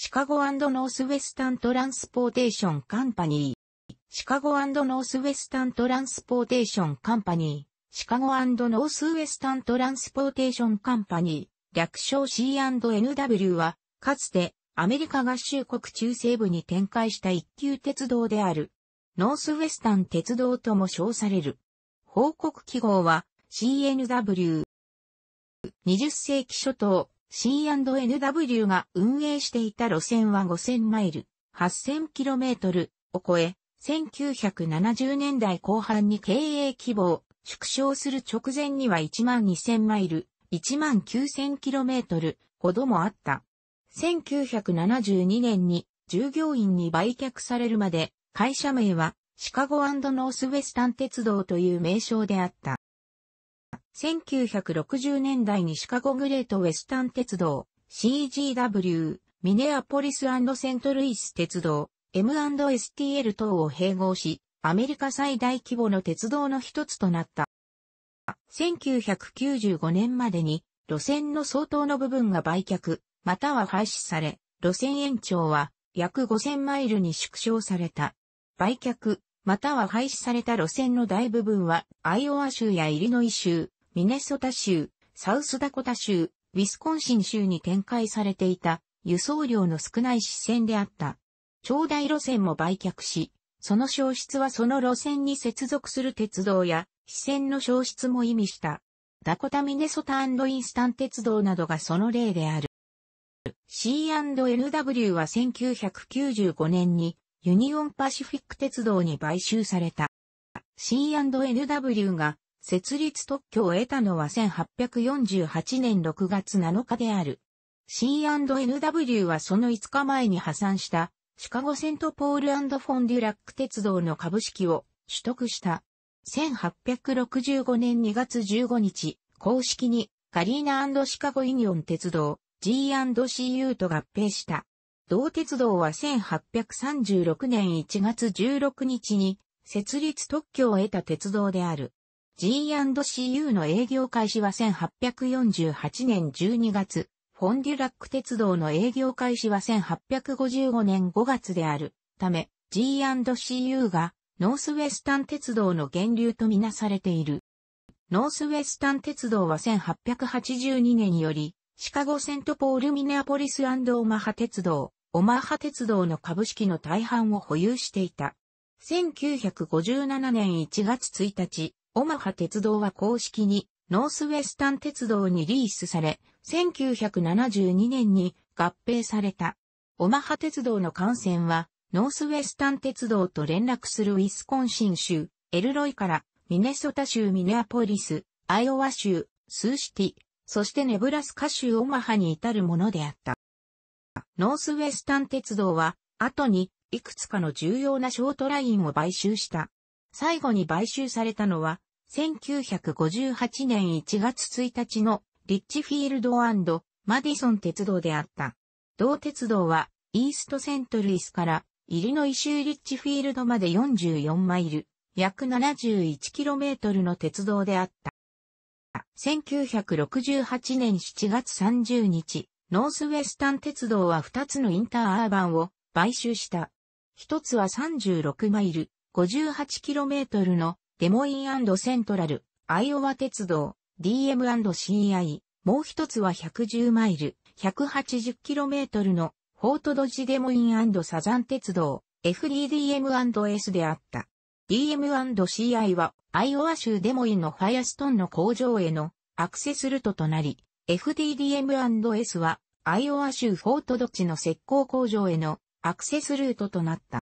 シカゴノースウェスタントランスポーテーションカンパニー。シカゴノースウェスタントランスポーテーションカンパニー。シカゴノースウェスタントランスポーテーションカンパニー。略称 C&NW は、かつてアメリカ合衆国中西部に展開した一級鉄道である。ノースウェスタン鉄道とも称される。報告記号は CNW。20世紀初頭、C&NW が運営していた路線は5000マイル、8000km を超え、1970年代後半に経営規模を縮小する直前には12000マイル、19000km ほどもあった。1972年に従業員に売却されるまで会社名はシカゴノースウェスタン鉄道という名称であった。1960年代にシカゴグレートウェスタン鉄道、CGW、ミネアポリスセントルイス鉄道、M&STL 等を併合し、アメリカ最大規模の鉄道の一つとなった。1995年までに路線の相当の部分が売却、または廃止され、路線延長は約5000マイルに縮小された。売却、または廃止された路線の大部分は、アイオワ州やイリノイ州、ミネソタ州、サウスダコタ州、ウィスコンシン州に展開されていた輸送量の少ない支線であった。長大路線も売却し、その消失はその路線に接続する鉄道や支線の消失も意味した。ダコタミネソタインスタン鉄道などがその例である。C&NW は1995年にユニオンパシフィック鉄道に買収された。C&NW が設立特許を得たのは1848年6月7日である。C&NW はその5日前に破産したシカゴセントポールフォンデュラック鉄道の株式を取得した。1865年2月15日、公式にカリーナシカゴイニオン鉄道 G&CU と合併した。同鉄道は1836年1月16日に設立特許を得た鉄道である。G&CU の営業開始は1848年12月、フォンデュラック鉄道の営業開始は1855年5月であるため、G&CU がノースウェスタン鉄道の源流とみなされている。ノースウェスタン鉄道は1882年より、シカゴセントポールミネアポリスオマハ鉄道、オマハ鉄道の株式の大半を保有していた。1957年1月1日、オマハ鉄道は公式にノースウェスタン鉄道にリースされ、1972年に合併された。オマハ鉄道の幹線は、ノースウェスタン鉄道と連絡するウィスコンシン州、エルロイから、ミネソタ州ミネアポリス、アイオワ州、スーシティ、そしてネブラスカ州オマハに至るものであった。ノースウェスタン鉄道は、後に、いくつかの重要なショートラインを買収した。最後に買収されたのは、1958年1月1日のリッチフィールドマディソン鉄道であった。同鉄道はイーストセントルイスからイリノイ州リッチフィールドまで44マイル、約 71km の鉄道であった。1968年7月30日、ノースウェスタン鉄道は2つのインターアーバンを買収した。1つは36マイル、58km のデモインセントラル、アイオワ鉄道、DM&CI、もう一つは110マイル、1 8 0トルのフォートドジデモインサザン鉄道、FDDM&S であった。DM&CI は、アイオワ州デモインのファイアストンの工場へのアクセスルートとなり、FDDM&S は、アイオワ州フォートドッジの石膏工場へのアクセスルートとなった。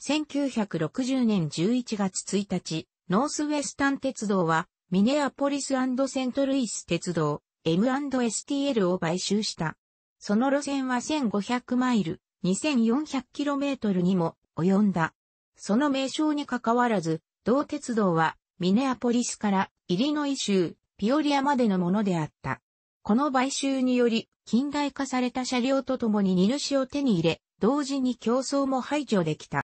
1960年11月1日、ノースウェスタン鉄道は、ミネアポリスセントルイス鉄道、M&STL を買収した。その路線は1500マイル、2 4 0 0トルにも及んだ。その名称にかかわらず、同鉄道は、ミネアポリスからイリノイ州、ピオリアまでのものであった。この買収により、近代化された車両とともに荷主を手に入れ、同時に競争も排除できた。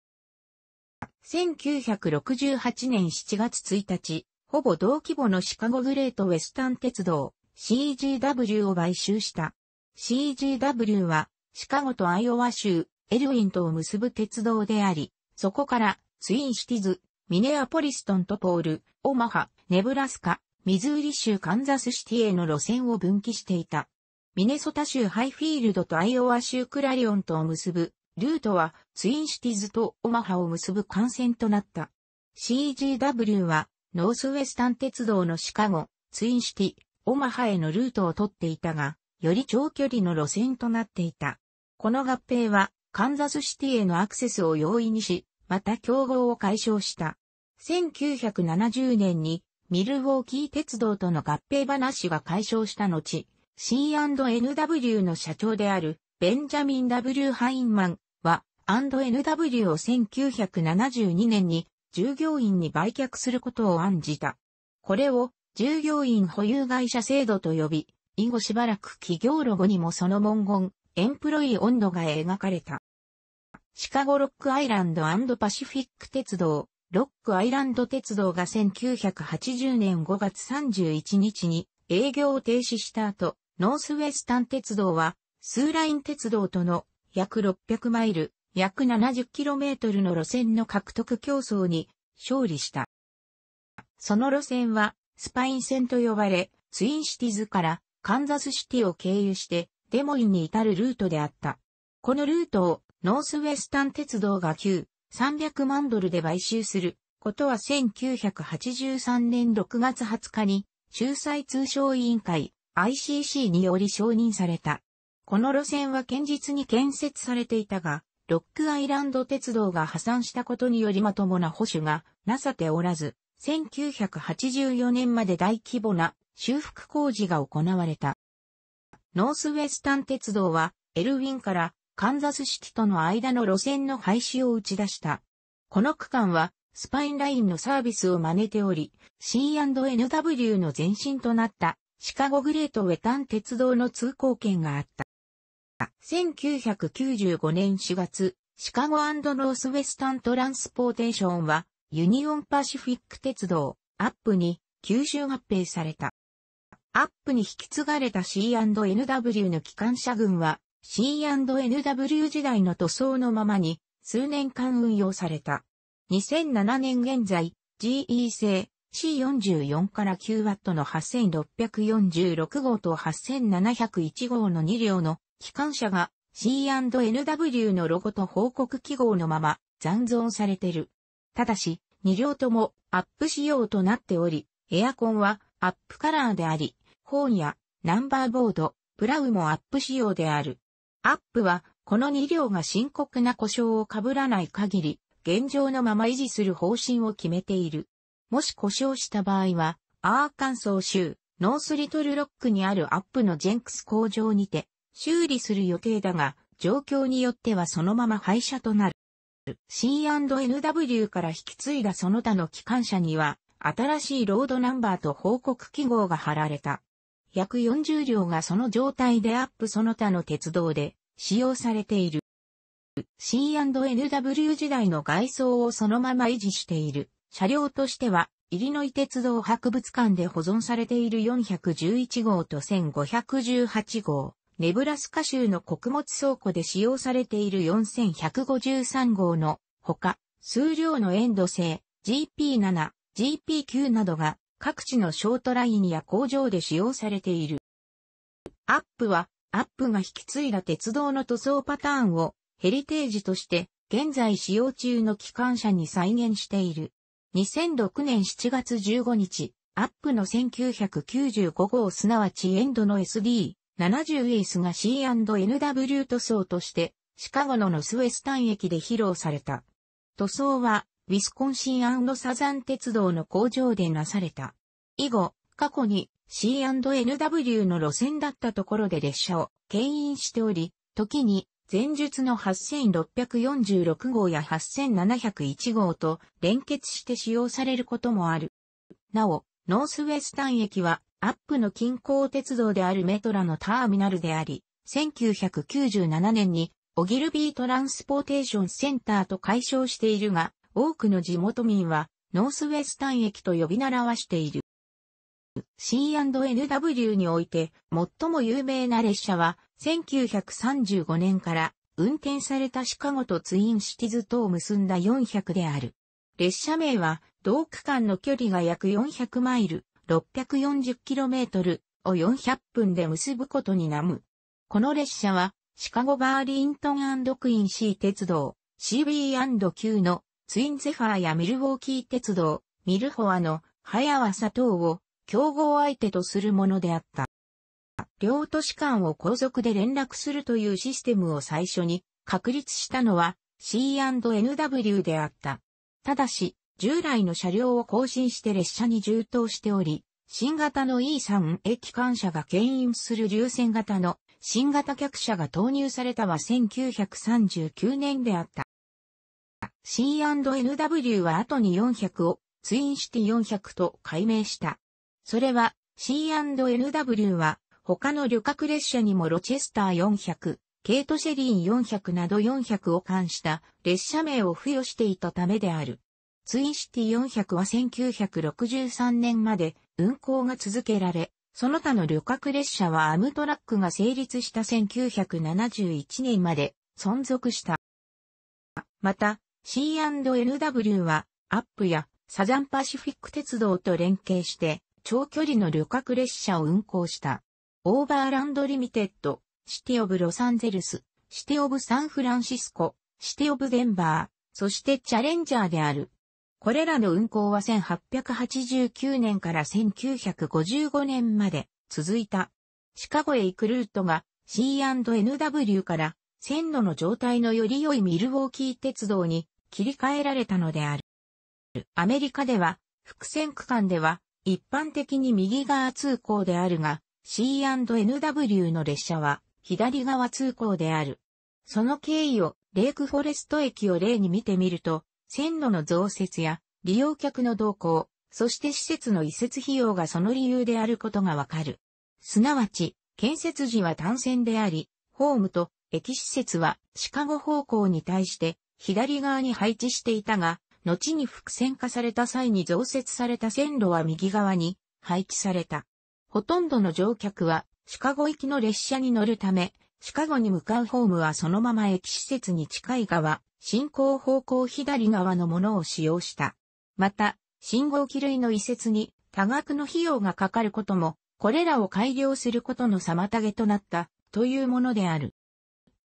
1968年7月1日、ほぼ同規模のシカゴグレートウェスタン鉄道 CGW を買収した。CGW はシカゴとアイオワ州エルウィントを結ぶ鉄道であり、そこからツインシティズ、ミネアポリストンとポール、オマハ、ネブラスカ、ミズーリ州カンザスシティへの路線を分岐していた。ミネソタ州ハイフィールドとアイオワ州クラリオンとを結ぶルートはツインシティズとオマハを結ぶ幹線となった。CGW はノースウェスタン鉄道のシカゴ、ツインシティ、オマハへのルートを取っていたが、より長距離の路線となっていた。この合併はカンザスシティへのアクセスを容易にし、また競合を解消した。1970年にミルウォーキー鉄道との合併話が解消した後、C&NW の社長であるベンジャミン・ W・ ハインマン &NW を1972年に従業員に売却することを案じた。これを従業員保有会社制度と呼び、以後しばらく企業ロゴにもその文言、エンプロイ温度が描かれた。シカゴロックアイランドパシフィック鉄道、ロックアイランド鉄道が1980年5月31日に営業を停止した後、ノースウェスタン鉄道は、スーライン鉄道との約600マイル約 70km の路線の獲得競争に勝利した。その路線はスパイン線と呼ばれ、ツインシティズからカンザスシティを経由してデモインに至るルートであった。このルートをノースウェスタン鉄道が旧300万ドルで買収することは1983年6月20日に仲裁通商委員会 ICC により承認された。この路線は堅実に建設されていたが、ロックアイランド鉄道が破産したことによりまともな保守がなさておらず、1984年まで大規模な修復工事が行われた。ノースウェスタン鉄道は、エルウィンからカンザスシティとの間の路線の廃止を打ち出した。この区間は、スパインラインのサービスを真似ており、C&NW の前身となったシカゴグレートウェタン鉄道の通行券があった。1995年4月、シカゴノースウェスタントランスポーテーションは、ユニオンパシフィック鉄道、アップに吸収合併された。アップに引き継がれた C&NW の機関車群は、C&NW 時代の塗装のままに、数年間運用された。2007年現在、GE 製 C44 から 9W の8646号と8701号の2両の機関車が C&NW のロゴと報告記号のまま残存されてる。ただし、2両ともアップ仕様となっており、エアコンはアップカラーであり、本やナンバーボード、プラウもアップ仕様である。アップは、この2両が深刻な故障を被らない限り、現状のまま維持する方針を決めている。もし故障した場合は、アーカンソー州、ノースリトルロックにあるアップのジェンクス工場にて、修理する予定だが、状況によってはそのまま廃車となる。C&NW から引き継いだその他の機関車には、新しいロードナンバーと報告記号が貼られた。約40両がその状態でアップその他の鉄道で使用されている。C&NW 時代の外装をそのまま維持している車両としては、イリノイ鉄道博物館で保存されている411号と1518号。ネブラスカ州の穀物倉庫で使用されている4153号のほか、数量のエンド製 GP7、GP9 などが各地のショートラインや工場で使用されている。アップは、アップが引き継いだ鉄道の塗装パターンをヘリテージとして現在使用中の機関車に再現している。2006年7月15日、アップの1995号すなわちエンドの SD、70エースが C&NW 塗装として、シカゴのノスウェスタン駅で披露された。塗装は、ウィスコンシンサザン鉄道の工場でなされた。以後、過去に C&NW の路線だったところで列車を牽引しており、時に前述の8646号や8701号と連結して使用されることもある。なお、ノースウェスタン駅はアップの近郊鉄道であるメトラのターミナルであり、1997年に、オギルビートランスポーテーションセンターと解消しているが、多くの地元民は、ノースウェスタン駅と呼び習わしている。C&NW において、最も有名な列車は、1935年から運転されたシカゴとツインシティズとを結んだ400である。列車名は、同区間の距離が約400マイル、640km を400分で結ぶことになむ。この列車は、シカゴバーリントンクインシー鉄道、CB&Q のツインゼファーやミルウォーキー鉄道、ミルホアの早和佐藤を競合相手とするものであった。両都市間を後続で連絡するというシステムを最初に確立したのは C&NW であった。ただし、従来の車両を更新して列車に充当しており、新型の E3 駅間車が牽引する流線型の新型客車が投入されたは1939年であった。C&NW は後に400をツインシティ400と改名した。それは C&NW は他の旅客列車にもロチェスター400、ケートシェリーン400など400を冠した列車名を付与していたためである。ツインシティ400は1963年まで運行が続けられ、その他の旅客列車はアムトラックが成立した1971年まで存続した。また、c n w はアップやサザンパシフィック鉄道と連携して長距離の旅客列車を運行した。オーバーランドリミテッド、シティオブロサンゼルス、シティオブサンフランシスコ、シティオブデンバー、そしてチャレンジャーであるこれらの運行は1889年から1955年まで続いた。シカゴへ行くルートが C&NW から線路の状態のより良いミルウォーキー鉄道に切り替えられたのである。アメリカでは、伏線区間では一般的に右側通行であるが、C&NW の列車は左側通行である。その経緯をレイクフォレスト駅を例に見てみると、線路の増設や利用客の動向、そして施設の移設費用がその理由であることがわかる。すなわち、建設時は単線であり、ホームと駅施設はシカゴ方向に対して左側に配置していたが、後に伏線化された際に増設された線路は右側に配置された。ほとんどの乗客はシカゴ行きの列車に乗るため、シカゴに向かうホームはそのまま駅施設に近い側、進行方向左側のものを使用した。また、信号機類の移設に多額の費用がかかることも、これらを改良することの妨げとなった、というものである。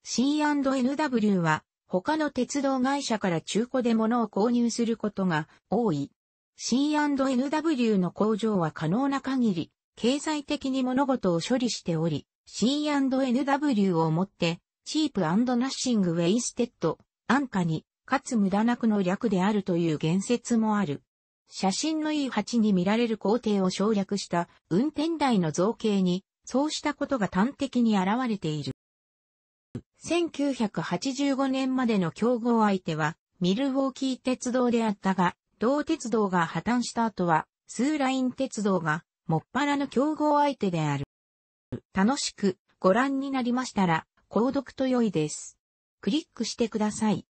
c n w は、他の鉄道会社から中古で物を購入することが多い。C&NW の工場は可能な限り、経済的に物事を処理しており、C&NW をもって、チープナッシングウェイステッド安価に、かつ無駄なくの略であるという言説もある。写真の良い8に見られる工程を省略した運転台の造形に、そうしたことが端的に現れている。1985年までの競合相手は、ミルウォーキー鉄道であったが、同鉄道が破綻した後は、スーライン鉄道が、もっぱらの競合相手である。楽しくご覧になりましたら、購読と良いです。クリックしてください。